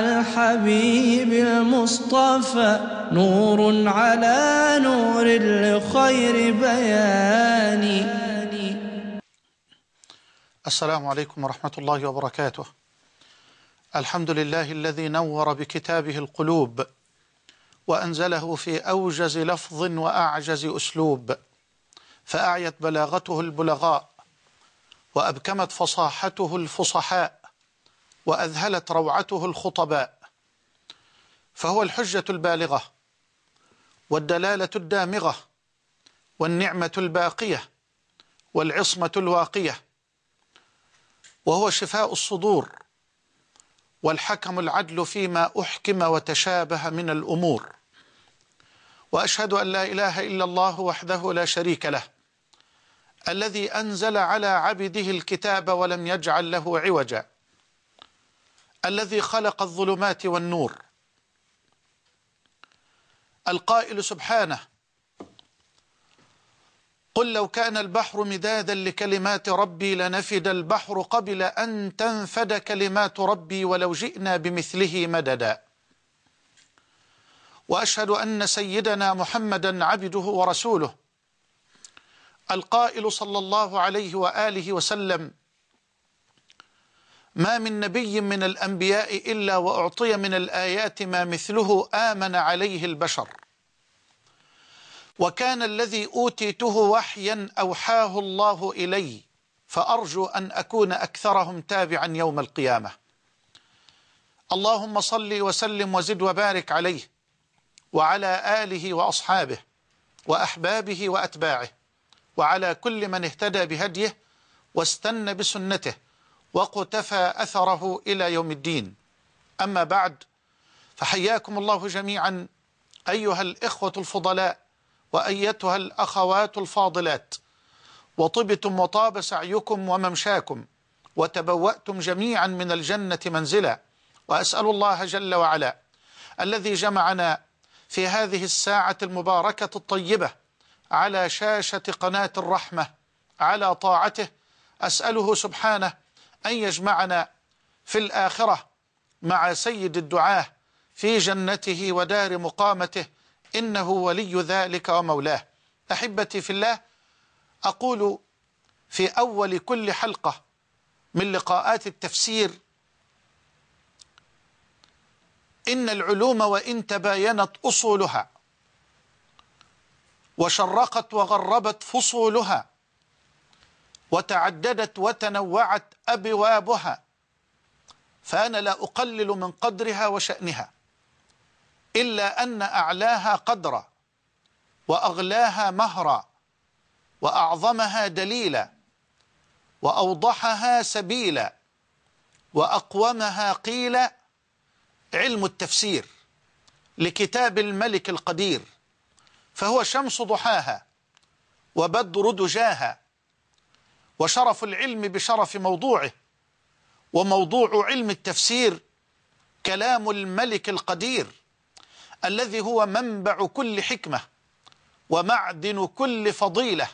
الحبيب المصطفى نور على نور الخير بياني السلام عليكم ورحمة الله وبركاته الحمد لله الذي نور بكتابه القلوب وأنزله في أوجز لفظ وأعجز أسلوب فأعيت بلاغته البلغاء وأبكمت فصاحته الفصحاء وأذهلت روعته الخطباء فهو الحجة البالغة والدلالة الدامغة والنعمة الباقية والعصمة الواقية وهو شفاء الصدور والحكم العدل فيما أحكم وتشابه من الأمور وأشهد أن لا إله إلا الله وحده لا شريك له الذي أنزل على عبده الكتاب ولم يجعل له عوجا الذي خلق الظلمات والنور القائل سبحانه قل لو كان البحر مدادا لكلمات ربي لنفد البحر قبل أن تنفد كلمات ربي ولو جئنا بمثله مددا وأشهد أن سيدنا محمدا عبده ورسوله القائل صلى الله عليه وآله وسلم ما من نبي من الأنبياء إلا وأعطي من الآيات ما مثله آمن عليه البشر وكان الذي أوتيته وحيا أوحاه الله إلي فأرجو أن أكون أكثرهم تابعا يوم القيامة اللهم صل وسلم وزد وبارك عليه وعلى آله وأصحابه وأحبابه وأتباعه وعلى كل من اهتدى بهديه واستنى بسنته وقتفى أثره إلى يوم الدين أما بعد فحياكم الله جميعا أيها الإخوة الفضلاء وأيتها الأخوات الفاضلات وطبتم وطاب سعيكم وممشاكم وتبوأتم جميعا من الجنة منزلا وأسأل الله جل وعلا الذي جمعنا في هذه الساعة المباركة الطيبة على شاشة قناة الرحمة على طاعته أسأله سبحانه أن يجمعنا في الآخرة مع سيد الدعاة في جنته ودار مقامته إنه ولي ذلك ومولاه أحبتي في الله أقول في أول كل حلقة من لقاءات التفسير إن العلوم وإن تباينت أصولها وشرقت وغربت فصولها وتعددت وتنوعت أبوابها فأنا لا أقلل من قدرها وشأنها إلا أن أعلاها قدرا وأغلاها مهرا وأعظمها دليلا وأوضحها سبيلا وأقومها قيلا علم التفسير لكتاب الملك القدير فهو شمس ضحاها وبدر دجاها وشرف العلم بشرف موضوعه وموضوع علم التفسير كلام الملك القدير الذي هو منبع كل حكمة ومعدن كل فضيلة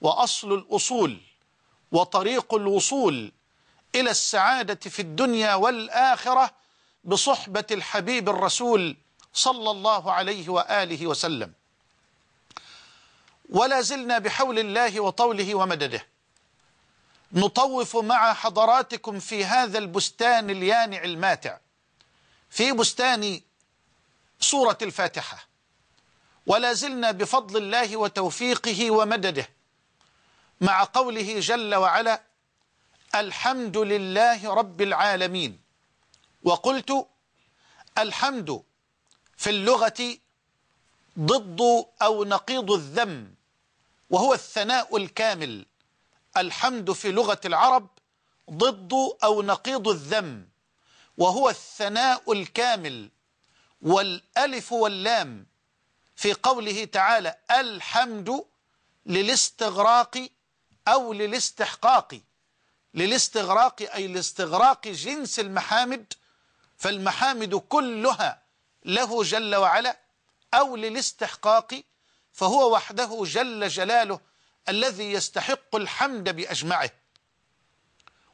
وأصل الأصول وطريق الوصول إلى السعادة في الدنيا والآخرة بصحبة الحبيب الرسول صلى الله عليه وآله وسلم ولا زلنا بحول الله وطوله ومدده نطوف مع حضراتكم في هذا البستان اليانع الماتع في بستان سورة الفاتحة ولا زلنا بفضل الله وتوفيقه ومدده مع قوله جل وعلا الحمد لله رب العالمين وقلت الحمد في اللغة ضد أو نقيض الذم وهو الثناء الكامل الحمد في لغة العرب ضد أو نقيض الذم وهو الثناء الكامل والألف واللام في قوله تعالى الحمد للاستغراق أو للاستحقاق للاستغراق أي لاستغراق جنس المحامد فالمحامد كلها له جل وعلا أو للاستحقاق فهو وحده جل جلاله الذي يستحق الحمد بأجمعه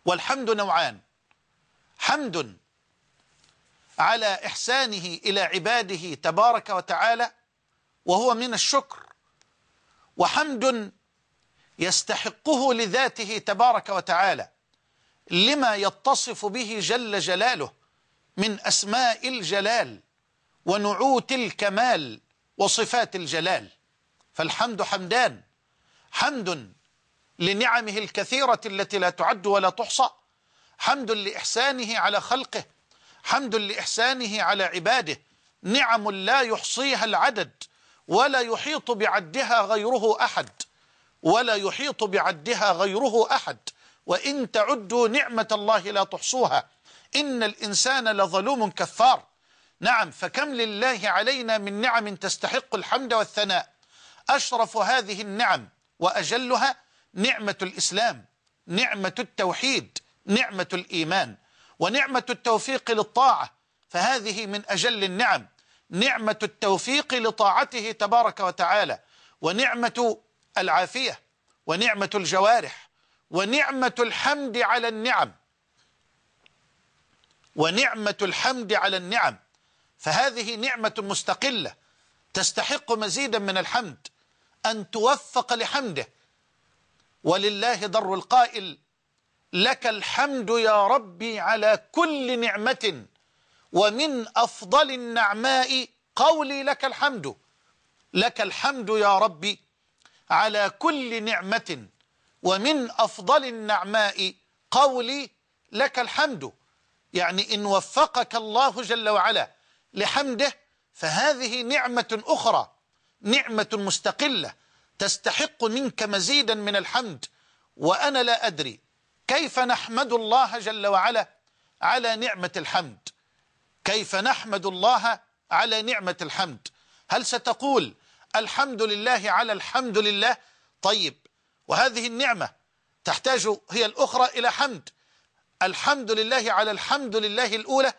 والحمد نوعان حمد على إحسانه إلى عباده تبارك وتعالى وهو من الشكر وحمد يستحقه لذاته تبارك وتعالى لما يتصف به جل جلاله من أسماء الجلال ونعوت الكمال وصفات الجلال فالحمد حمدان حمد لنعمه الكثيرة التي لا تعد ولا تحصى حمد لإحسانه على خلقه حمد لإحسانه على عباده نعم لا يحصيها العدد ولا يحيط بعدها غيره أحد ولا يحيط بعدها غيره أحد وإن تعدوا نعمة الله لا تحصوها إن الإنسان لظلوم كفار نعم فكم لله علينا من نعم تستحق الحمد والثناء أشرف هذه النعم وأجلها نعمة الإسلام نعمة التوحيد نعمة الإيمان ونعمة التوفيق للطاعة فهذه من أجل النعم نعمة التوفيق لطاعته تبارك وتعالى ونعمة العافية ونعمة الجوارح ونعمة الحمد على النعم ونعمة الحمد على النعم فهذه نعمة مستقلة تستحق مزيدا من الحمد أن توفق لحمده ولله ضر القائل لك الحمد يا ربي على كل نعمة ومن أفضل النعماء قولي لك الحمد لك الحمد يا ربي على كل نعمة ومن أفضل النعماء قولي لك الحمد يعني إن وفقك الله جل وعلا لحمده فهذه نعمة أخرى نعمة مستقلة تستحق منك مزيدا من الحمد وأنا لا أدري كيف نحمد الله جل وعلا على نعمة الحمد كيف نحمد الله على نعمة الحمد هل ستقول الحمد لله على الحمد لله طيب وهذه النعمة تحتاج هي الأخرى إلى حمد الحمد لله على الحمد لله الأولى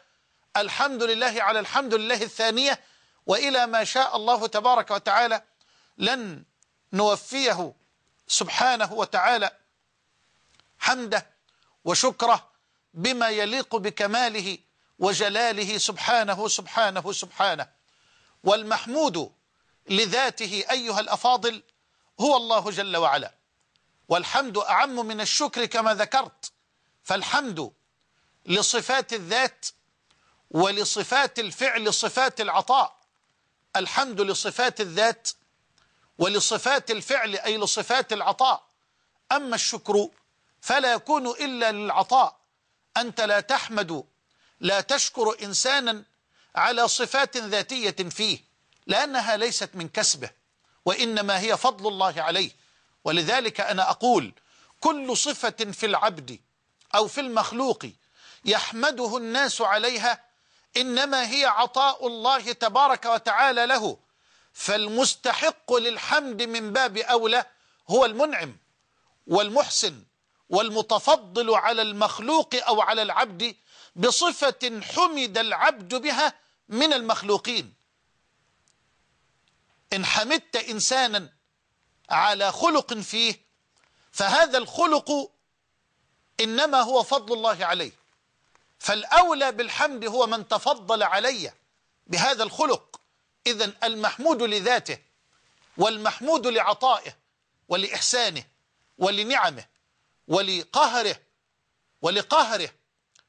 الحمد لله على الحمد لله الثانية وإلى ما شاء الله تبارك وتعالى لن نوفيه سبحانه وتعالى حمده وشكره بما يليق بكماله وجلاله سبحانه سبحانه سبحانه والمحمود لذاته أيها الأفاضل هو الله جل وعلا والحمد أعم من الشكر كما ذكرت فالحمد لصفات الذات ولصفات الفعل صفات العطاء الحمد لصفات الذات ولصفات الفعل أي لصفات العطاء أما الشكر فلا يكون إلا للعطاء أنت لا تحمد لا تشكر إنسانا على صفات ذاتية فيه لأنها ليست من كسبه وإنما هي فضل الله عليه ولذلك أنا أقول كل صفة في العبد أو في المخلوق يحمده الناس عليها انما هي عطاء الله تبارك وتعالى له فالمستحق للحمد من باب اولى هو المنعم والمحسن والمتفضل على المخلوق او على العبد بصفه حمد العبد بها من المخلوقين ان حمدت انسانا على خلق فيه فهذا الخلق انما هو فضل الله عليه فالأولى بالحمد هو من تفضل علي بهذا الخلق إذا المحمود لذاته والمحمود لعطائه ولإحسانه ولنعمه ولقهره ولقهره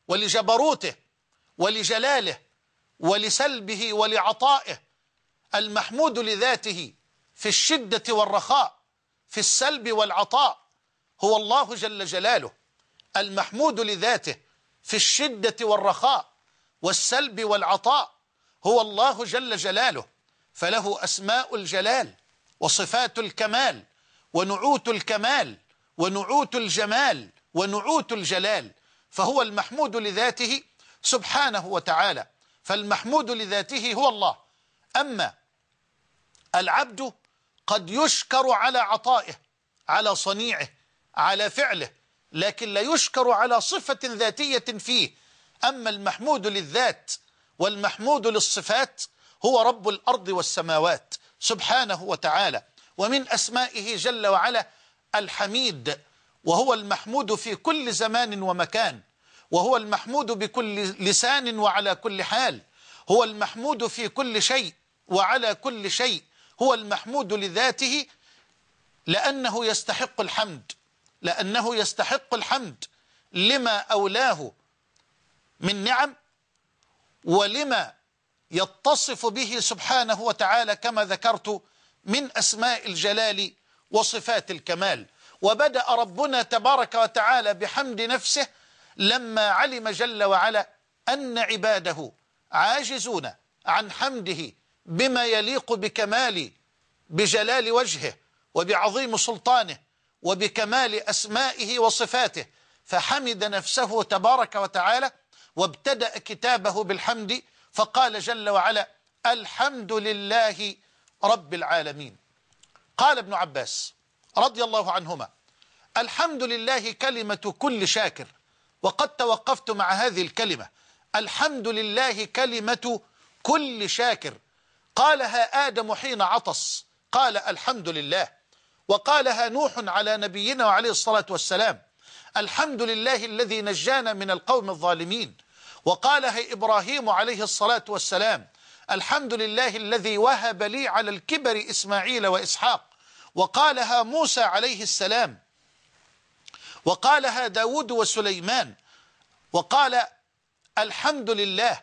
ولجبروته ولجلاله ولسلبه ولعطائه المحمود لذاته في الشدة والرخاء في السلب والعطاء هو الله جل جلاله المحمود لذاته في الشدة والرخاء والسلب والعطاء هو الله جل جلاله فله أسماء الجلال وصفات الكمال ونعوت الكمال ونعوت الجمال ونعوت الجلال فهو المحمود لذاته سبحانه وتعالى فالمحمود لذاته هو الله أما العبد قد يشكر على عطائه على صنيعه على فعله لكن لا يشكر على صفة ذاتية فيه أما المحمود للذات والمحمود للصفات هو رب الأرض والسماوات سبحانه وتعالى ومن أسمائه جل وعلا الحميد وهو المحمود في كل زمان ومكان وهو المحمود بكل لسان وعلى كل حال هو المحمود في كل شيء وعلى كل شيء هو المحمود لذاته لأنه يستحق الحمد لأنه يستحق الحمد لما أولاه من نعم ولما يتصف به سبحانه وتعالى كما ذكرت من أسماء الجلال وصفات الكمال وبدأ ربنا تبارك وتعالى بحمد نفسه لما علم جل وعلا أن عباده عاجزون عن حمده بما يليق بكمال بجلال وجهه وبعظيم سلطانه وبكمال أسمائه وصفاته فحمد نفسه تبارك وتعالى وابتدأ كتابه بالحمد فقال جل وعلا الحمد لله رب العالمين قال ابن عباس رضي الله عنهما الحمد لله كلمة كل شاكر وقد توقفت مع هذه الكلمة الحمد لله كلمة كل شاكر قالها آدم حين عطس قال الحمد لله وقالها نوح على نبينا وعليه الصلاة والسلام الحمد لله الذي نجانا من القوم الظالمين وقالها إبراهيم عليه الصلاة والسلام الحمد لله الذي وهب لي على الكبر إسماعيل وإسحاق وقالها موسى عليه السلام وقالها داود وسليمان وقال الحمد لله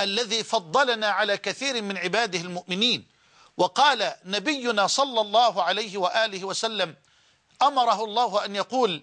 الذي فضلنا على كثير من عباده المؤمنين وقال نبينا صلى الله عليه وآله وسلم أمره الله أن يقول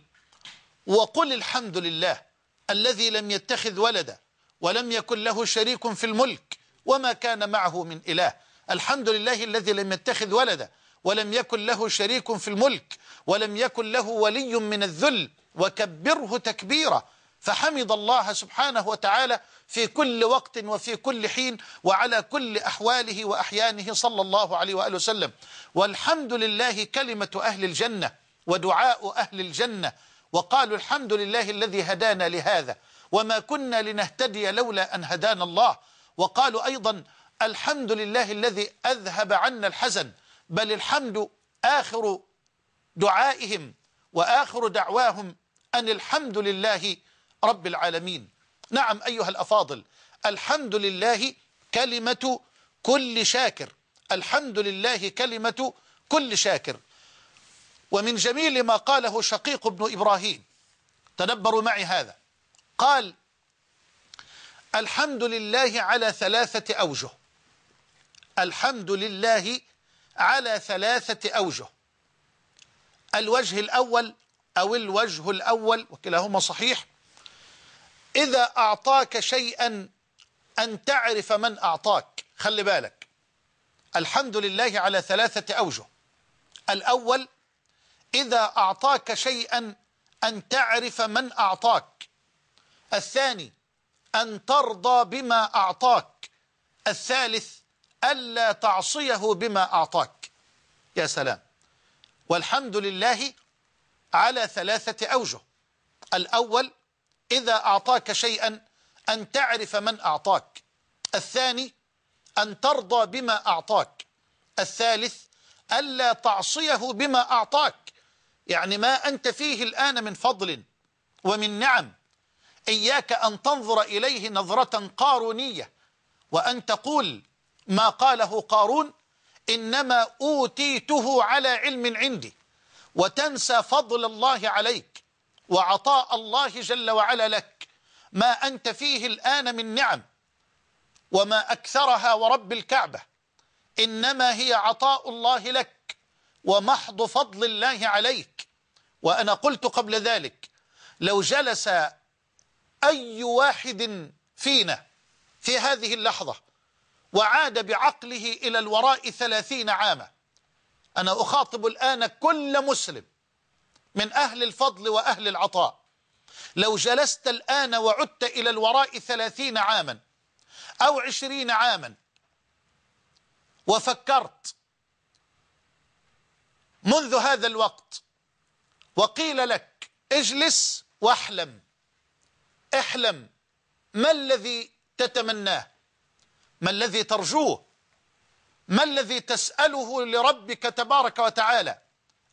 وقل الحمد لله الذي لم يتخذ ولدا ولم يكن له شريك في الملك وما كان معه من إله الحمد لله الذي لم يتخذ ولدا ولم يكن له شريك في الملك ولم يكن له ولي من الذل وكبره تكبيرا فحمد الله سبحانه وتعالى في كل وقت وفي كل حين وعلى كل أحواله وأحيانه صلى الله عليه وآله وسلم والحمد لله كلمة أهل الجنة ودعاء أهل الجنة وقالوا الحمد لله الذي هدانا لهذا وما كنا لنهتدي لولا أن هدانا الله وقالوا أيضا الحمد لله الذي أذهب عنا الحزن بل الحمد آخر دعائهم وآخر دعواهم أن الحمد لله رب العالمين نعم أيها الأفاضل الحمد لله كلمة كل شاكر الحمد لله كلمة كل شاكر ومن جميل ما قاله شقيق بن إبراهيم تدبروا معي هذا قال الحمد لله على ثلاثة أوجه الحمد لله على ثلاثة أوجه الوجه الأول أو الوجه الأول وكلاهما صحيح إذا أعطاك شيئا أن تعرف من أعطاك خلي بالك الحمد لله على ثلاثة أوجه الأول إذا أعطاك شيئا أن تعرف من أعطاك الثاني أن ترضى بما أعطاك الثالث ألا تعصيه بما أعطاك يا سلام والحمد لله على ثلاثة أوجه الأول إذا أعطاك شيئا أن تعرف من أعطاك الثاني أن ترضى بما أعطاك الثالث ألا تعصيه بما أعطاك يعني ما أنت فيه الآن من فضل ومن نعم إياك أن تنظر إليه نظرة قارونية وأن تقول ما قاله قارون إنما أوتيته على علم عندي وتنسى فضل الله عليك وعطاء الله جل وعلا لك ما أنت فيه الآن من نعم وما أكثرها ورب الكعبة إنما هي عطاء الله لك ومحض فضل الله عليك وأنا قلت قبل ذلك لو جلس أي واحد فينا في هذه اللحظة وعاد بعقله إلى الوراء ثلاثين عاما أنا أخاطب الآن كل مسلم من أهل الفضل وأهل العطاء لو جلست الآن وعدت إلى الوراء ثلاثين عاما أو عشرين عاما وفكرت منذ هذا الوقت وقيل لك اجلس واحلم احلم ما الذي تتمناه ما الذي ترجوه ما الذي تسأله لربك تبارك وتعالى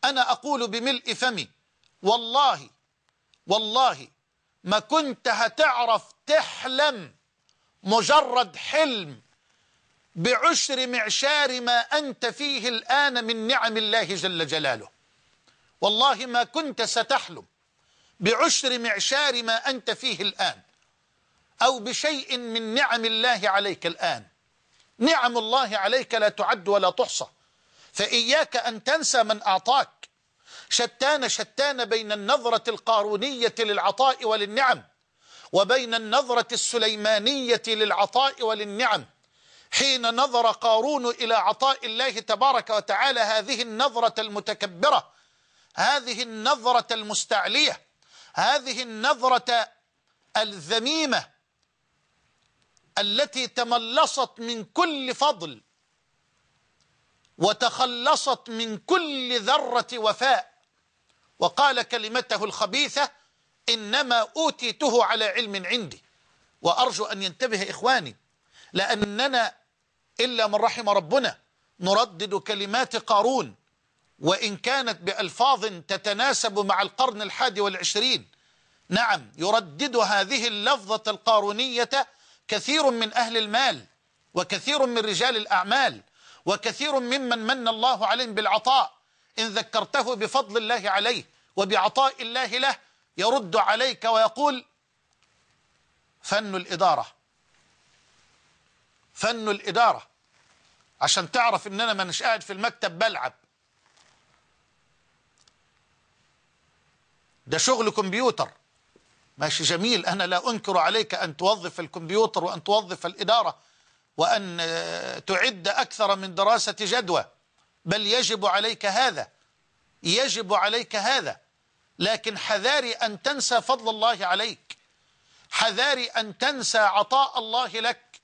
أنا أقول بملء فمي والله والله ما كنت هتعرف تحلم مجرد حلم بعشر معشار ما أنت فيه الآن من نعم الله جل جلاله والله ما كنت ستحلم بعشر معشار ما أنت فيه الآن أو بشيء من نعم الله عليك الآن نعم الله عليك لا تعد ولا تحصى فإياك أن تنسى من أعطاك شتان شتان بين النظرة القارونية للعطاء وللنعم وبين النظرة السليمانية للعطاء وللنعم حين نظر قارون إلى عطاء الله تبارك وتعالى هذه النظرة المتكبرة هذه النظرة المستعلية هذه النظرة الذميمة التي تملصت من كل فضل وتخلصت من كل ذرة وفاء وقال كلمته الخبيثة إنما أوتيته على علم عندي وأرجو أن ينتبه إخواني لأننا إلا من رحم ربنا نردد كلمات قارون وإن كانت بألفاظ تتناسب مع القرن الحادي والعشرين نعم يردد هذه اللفظة القارونية كثير من أهل المال وكثير من رجال الأعمال وكثير ممن من الله عليهم بالعطاء إن ذكرته بفضل الله عليه وبعطاء الله له يرد عليك ويقول فن الإدارة فن الإدارة عشان تعرف إن أنا مانيش قاعد في المكتب بلعب ده شغل كمبيوتر ماشي جميل أنا لا أنكر عليك أن توظف الكمبيوتر وأن توظف الإدارة وأن تعد أكثر من دراسة جدوى بل يجب عليك هذا يجب عليك هذا لكن حذاري أن تنسى فضل الله عليك حذاري أن تنسى عطاء الله لك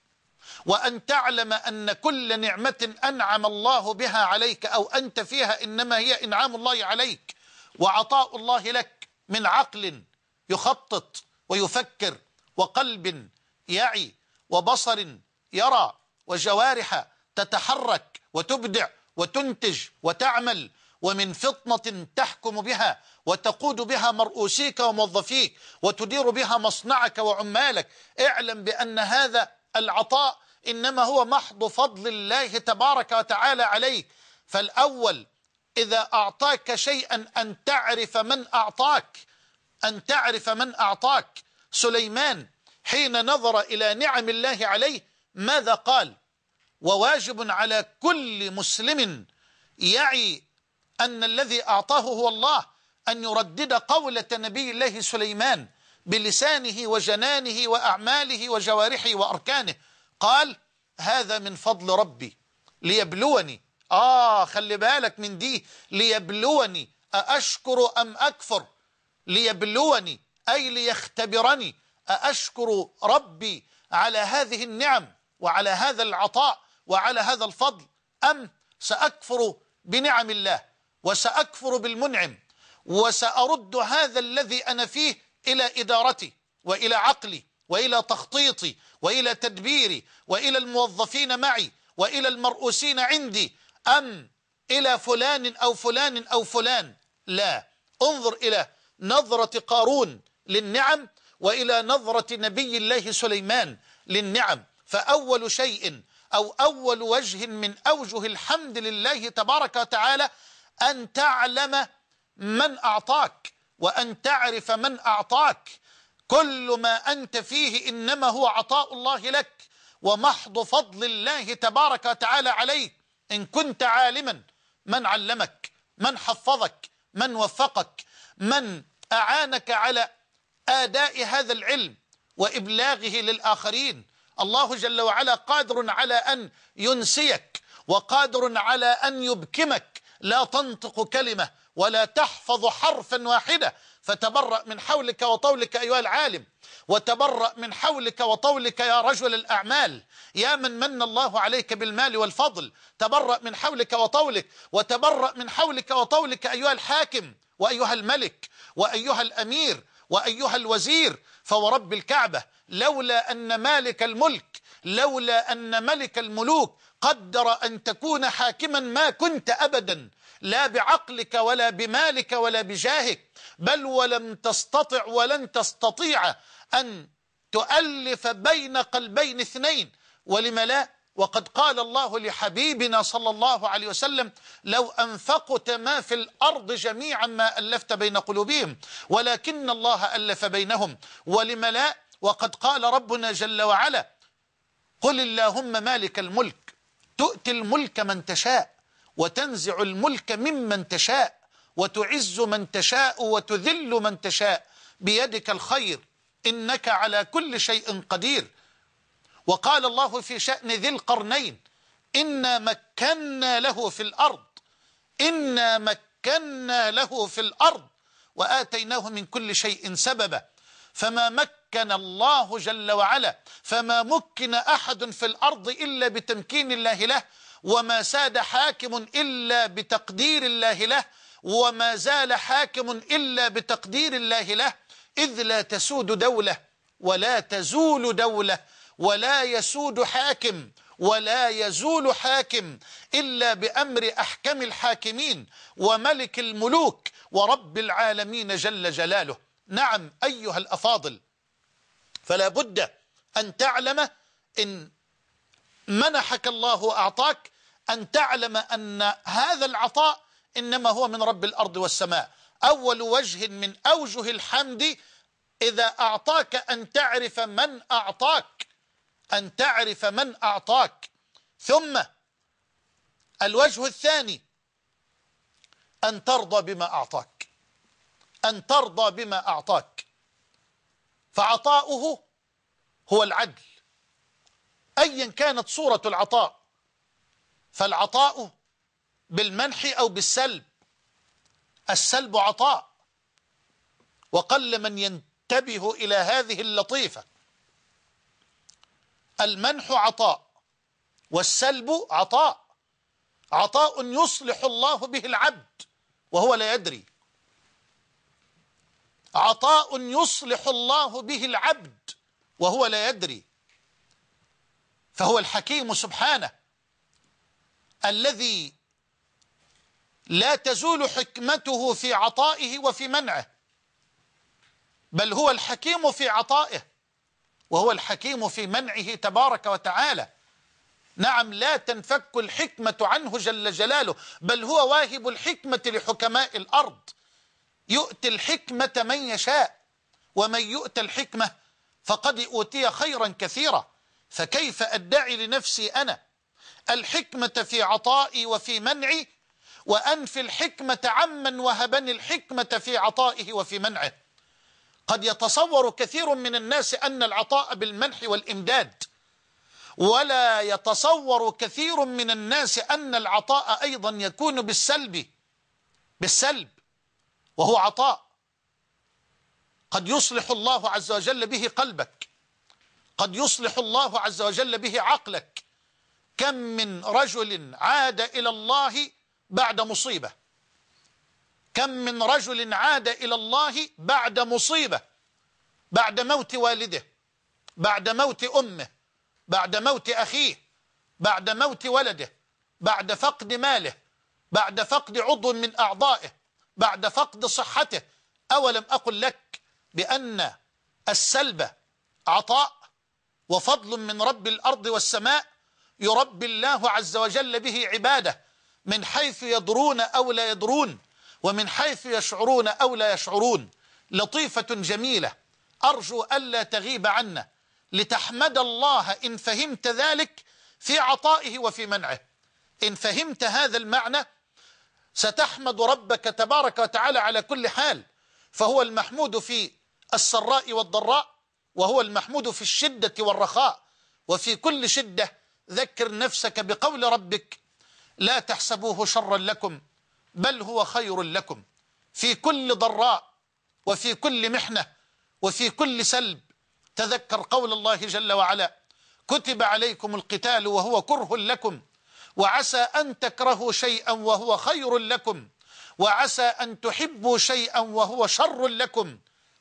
وأن تعلم أن كل نعمة أنعم الله بها عليك أو أنت فيها إنما هي إنعام الله عليك وعطاء الله لك من عقل يخطط ويفكر وقلب يعي وبصر يرى وجوارح تتحرك وتبدع وتنتج وتعمل ومن فطنة تحكم بها وتقود بها مرؤوسيك وموظفيك وتدير بها مصنعك وعمالك اعلم بأن هذا العطاء إنما هو محض فضل الله تبارك وتعالى عليك فالأول إذا أعطاك شيئا أن تعرف من أعطاك أن تعرف من أعطاك سليمان حين نظر إلى نعم الله عليه ماذا قال وواجب على كل مسلم يعي أن الذي أعطاه هو الله أن يردد قولة نبي الله سليمان بلسانه وجنانه وأعماله وجوارحه وأركانه قال هذا من فضل ربي ليبلوني آه خلي بالك من دي ليبلوني أأشكر أم أكفر ليبلوني أي ليختبرني أأشكر ربي على هذه النعم وعلى هذا العطاء وعلى هذا الفضل أم سأكفر بنعم الله وسأكفر بالمنعم وسأرد هذا الذي أنا فيه إلى إدارتي وإلى عقلي وإلى تخطيطي وإلى تدبيري وإلى الموظفين معي وإلى المرؤوسين عندي أم إلى فلان أو فلان أو فلان لا انظر إلى نظرة قارون للنعم وإلى نظرة نبي الله سليمان للنعم فأول شيء أو أول وجه من أوجه الحمد لله تبارك وتعالى أن تعلم من أعطاك وأن تعرف من أعطاك كل ما أنت فيه إنما هو عطاء الله لك ومحض فضل الله تبارك وتعالى عليك إن كنت عالما من علمك من حفظك من وفقك من أعانك على آداء هذا العلم وإبلاغه للآخرين الله جل وعلا قادر على أن ينسيك وقادر على أن يبكمك لا تنطق كلمة ولا تحفظ حرفا واحدة فتبرأ من حولك وطولك أيها العالم وتبرأ من حولك وطولك يا رجل الأعمال يا من من الله عليك بالمال والفضل تبرأ من حولك وطولك وتبرأ من حولك وطولك أيها الحاكم وأيها الملك وأيها الأمير وأيها الوزير فورب الكعبة لولا أن مالك الملك لولا أن ملك الملوك قدر أن تكون حاكما ما كنت أبدا لا بعقلك ولا بمالك ولا بجاهك بل ولم تستطع ولن تستطيع أن تؤلف بين قلبين اثنين ولم لا وقد قال الله لحبيبنا صلى الله عليه وسلم لو أنفقت ما في الأرض جميعا ما ألفت بين قلوبهم ولكن الله ألف بينهم ولم لا وقد قال ربنا جل وعلا قل اللهم مالك الملك تؤتي الملك من تشاء وتنزع الملك ممن تشاء وتعز من تشاء وتذل من تشاء بيدك الخير إنك على كل شيء قدير وقال الله في شأن ذي القرنين إنا مكنا له في الأرض إنا مكنا له في الأرض وآتيناه من كل شيء سببا فما مكنا مكن الله جل وعلا فما مكن أحد في الأرض إلا بتمكين الله له وما ساد حاكم إلا بتقدير الله له وما زال حاكم إلا بتقدير الله له إذ لا تسود دولة ولا تزول دولة ولا يسود حاكم ولا يزول حاكم إلا بأمر أحكم الحاكمين وملك الملوك ورب العالمين جل جلاله نعم أيها الأفاضل فلا بد أن تعلم إن منحك الله وأعطاك أن تعلم أن هذا العطاء إنما هو من رب الأرض والسماء أول وجه من أوجه الحمد إذا أعطاك أن تعرف من أعطاك أن تعرف من أعطاك ثم الوجه الثاني أن ترضى بما أعطاك أن ترضى بما أعطاك فعطاؤه هو العدل أيا كانت صورة العطاء فالعطاء بالمنح أو بالسلب السلب عطاء وقل من ينتبه إلى هذه اللطيفة المنح عطاء والسلب عطاء عطاء يصلح الله به العبد وهو لا يدري عطاء يصلح الله به العبد وهو لا يدري فهو الحكيم سبحانه الذي لا تزول حكمته في عطائه وفي منعه بل هو الحكيم في عطائه وهو الحكيم في منعه تبارك وتعالى نعم لا تنفك الحكمة عنه جل جلاله بل هو واهب الحكمة لحكماء الأرض يؤتي الحكمة من يشاء ومن يؤت الحكمة فقد أوتي خيرا كثيرا فكيف أدعي لنفسي أنا الحكمة في عطائي وفي منعي وأنفي الحكمة عمن وهبني الحكمة في عطائه وفي منعه قد يتصور كثير من الناس أن العطاء بالمنح والإمداد ولا يتصور كثير من الناس أن العطاء أيضا يكون بالسلب بالسلب وهو عطاء قد يصلح الله عز وجل به قلبك قد يصلح الله عز وجل به عقلك كم من رجل عاد إلى الله بعد مصيبة كم من رجل عاد إلى الله بعد مصيبة بعد موت والده بعد موت أمه بعد موت أخيه بعد موت ولده بعد فقد ماله بعد فقد عضو من أعضائه بعد فقد صحته أولم أقل لك بأن السلب عطاء وفضل من رب الأرض والسماء يربي الله عز وجل به عباده من حيث يدرون أو لا يدرون ومن حيث يشعرون أو لا يشعرون لطيفة جميلة أرجو ألا تغيب عنا لتحمد الله إن فهمت ذلك في عطائه وفي منعه إن فهمت هذا المعنى ستحمد ربك تبارك وتعالى على كل حال فهو المحمود في السراء والضراء وهو المحمود في الشدة والرخاء وفي كل شدة ذكر نفسك بقول ربك لا تحسبوه شرا لكم بل هو خير لكم في كل ضراء وفي كل محنة وفي كل سلب تذكر قول الله جل وعلا كتب عليكم القتال وهو كره لكم وعسى أن تكرهوا شيئا وهو خير لكم وعسى أن تحبوا شيئا وهو شر لكم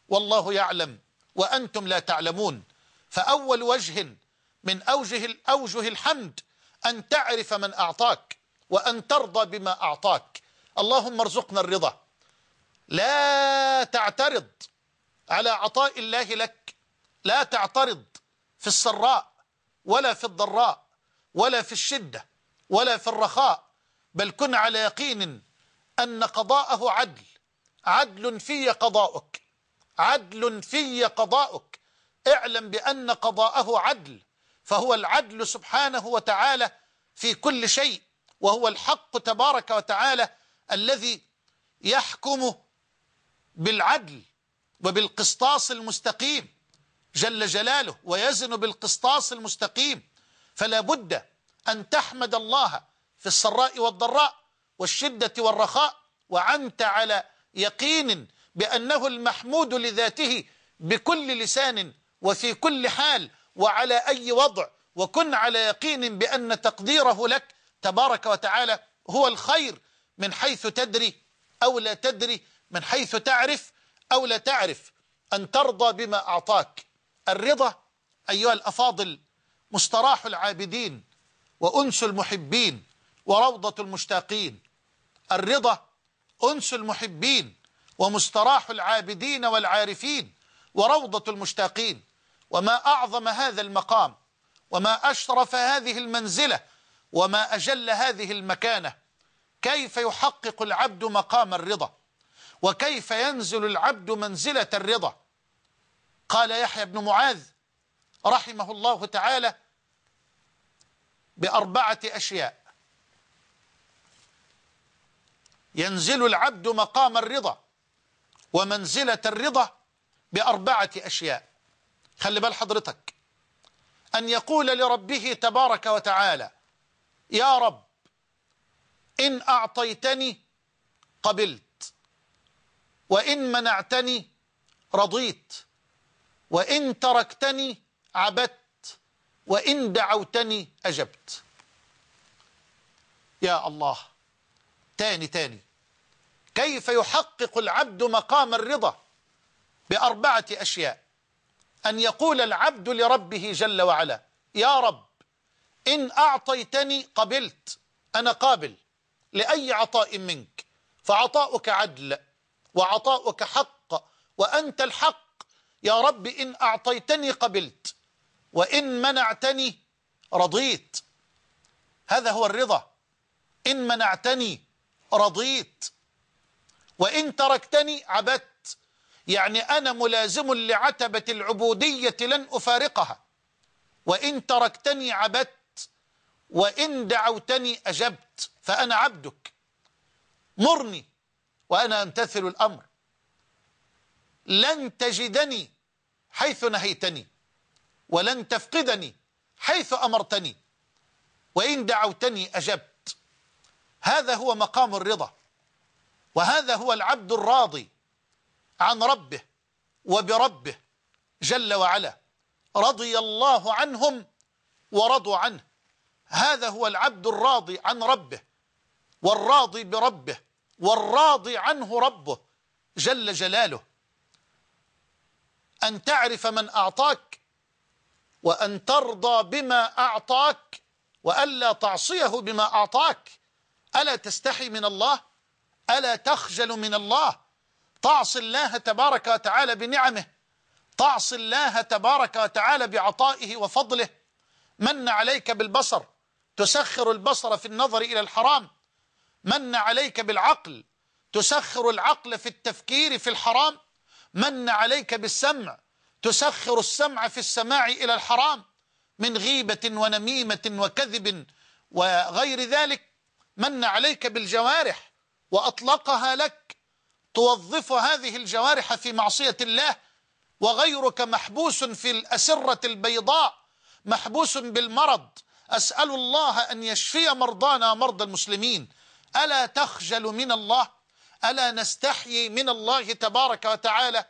والله يعلم وأنتم لا تعلمون فأول وجه من أوجه, أوجه الحمد أن تعرف من أعطاك وأن ترضى بما أعطاك اللهم ارزقنا الرضا لا تعترض على عطاء الله لك لا تعترض في السراء ولا في الضراء ولا في الشدة ولا في الرخاء بل كن على يقين أن قضاءه عدل عدل في قضاؤك عدل في قضاؤك اعلم بأن قضاءه عدل فهو العدل سبحانه وتعالى في كل شيء وهو الحق تبارك وتعالى الذي يحكم بالعدل وبالقسطاس المستقيم جل جلاله ويزن بالقسطاس المستقيم فلا بد أن تحمد الله في السراء والضراء والشدة والرخاء وعنت على يقين بأنه المحمود لذاته بكل لسان وفي كل حال وعلى أي وضع وكن على يقين بأن تقديره لك تبارك وتعالى هو الخير من حيث تدري أو لا تدري من حيث تعرف أو لا تعرف أن ترضى بما أعطاك الرضا أيها الأفاضل مستراح العابدين وأنس المحبين وروضة المشتاقين الرضا أنس المحبين ومستراح العابدين والعارفين وروضة المشتاقين وما أعظم هذا المقام وما أشرف هذه المنزلة وما أجل هذه المكانة كيف يحقق العبد مقام الرضا وكيف ينزل العبد منزلة الرضا قال يحيى بن معاذ رحمه الله تعالى بأربعة أشياء ينزل العبد مقام الرضا ومنزلة الرضا بأربعة أشياء خلي بال حضرتك أن يقول لربه تبارك وتعالى يا رب إن أعطيتني قبلت وإن منعتني رضيت وإن تركتني عبدت وإن دعوتني أجبت يا الله تاني تاني كيف يحقق العبد مقام الرضا بأربعة أشياء أن يقول العبد لربه جل وعلا يا رب إن أعطيتني قبلت أنا قابل لأي عطاء منك فعطاؤك عدل وعطاؤك حق وأنت الحق يا رب إن أعطيتني قبلت وإن منعتني رضيت هذا هو الرضا إن منعتني رضيت وإن تركتني عبدت يعني أنا ملازم لعتبة العبودية لن أفارقها وإن تركتني عبدت وإن دعوتني أجبت فأنا عبدك مرني وأنا أمتثل الأمر لن تجدني حيث نهيتني ولن تفقدني حيث أمرتني وإن دعوتني أجبت هذا هو مقام الرضا وهذا هو العبد الراضي عن ربه وبربه جل وعلا رضي الله عنهم ورضوا عنه هذا هو العبد الراضي عن ربه والراضي بربه والراضي عنه ربه جل جلاله أن تعرف من أعطاك وأن ترضى بما أعطاك وألا تعصيه بما أعطاك ألا تستحي من الله ألا تخجل من الله تعصي الله تبارك وتعالى بنعمه تعصي الله تبارك وتعالى بعطائه وفضله من عليك بالبصر تسخر البصر في النظر إلى الحرام من عليك بالعقل تسخر العقل في التفكير في الحرام من عليك بالسمع تسخر السمع في السماع إلى الحرام من غيبة ونميمة وكذب وغير ذلك من عليك بالجوارح وأطلقها لك توظف هذه الجوارح في معصية الله وغيرك محبوس في الأسرة البيضاء محبوس بالمرض أسأل الله أن يشفي مرضانا مرضى المسلمين ألا تخجل من الله ألا نستحيي من الله تبارك وتعالى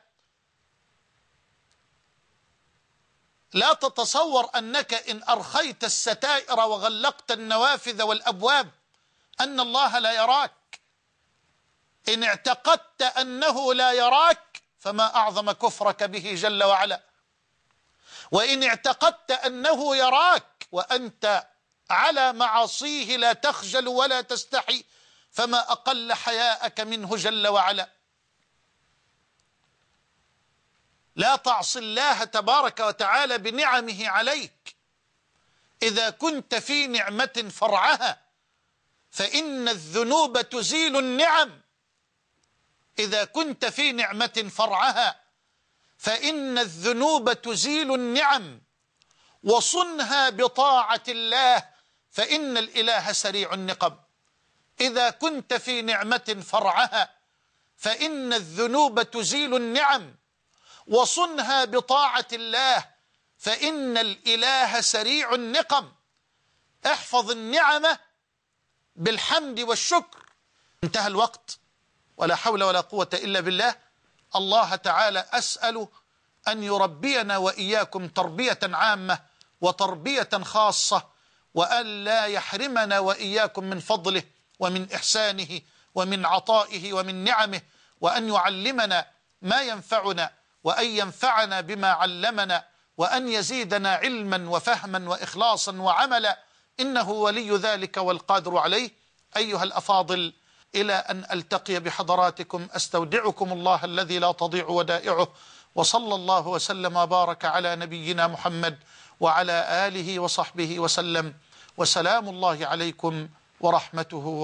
لا تتصور أنك إن أرخيت الستائر وغلقت النوافذ والأبواب أن الله لا يراك إن اعتقدت أنه لا يراك فما أعظم كفرك به جل وعلا وإن اعتقدت أنه يراك وأنت على معاصيه لا تخجل ولا تستحي فما أقل حياءك منه جل وعلا لا تعصي الله تبارك وتعالى بنعمه عليك إذا كنت في نعمة فرعها فإن الذنوب تزيل النعم إذا كنت في نعمة فرعها فإن الذنوب تزيل النعم وصنها بطاعة الله فإن الإله سريع النقم إذا كنت في نعمة فرعها فإن الذنوب تزيل النعم وصنها بطاعة الله فإن الإله سريع النقم احفظ النعمة بالحمد والشكر انتهى الوقت ولا حول ولا قوة إلا بالله الله تعالى أسأل أن يربينا وإياكم تربية عامة وتربية خاصة وأن لا يحرمنا وإياكم من فضله ومن إحسانه ومن عطائه ومن نعمه وأن يعلمنا ما ينفعنا وأن ينفعنا بما علمنا وأن يزيدنا علما وفهما وإخلاصا وعملا إنه ولي ذلك والقادر عليه أيها الأفاضل إلى أن ألتقي بحضراتكم أستودعكم الله الذي لا تضيع ودائعه وصلى الله وسلم وبارك على نبينا محمد وعلى آله وصحبه وسلم وسلام الله عليكم ورحمته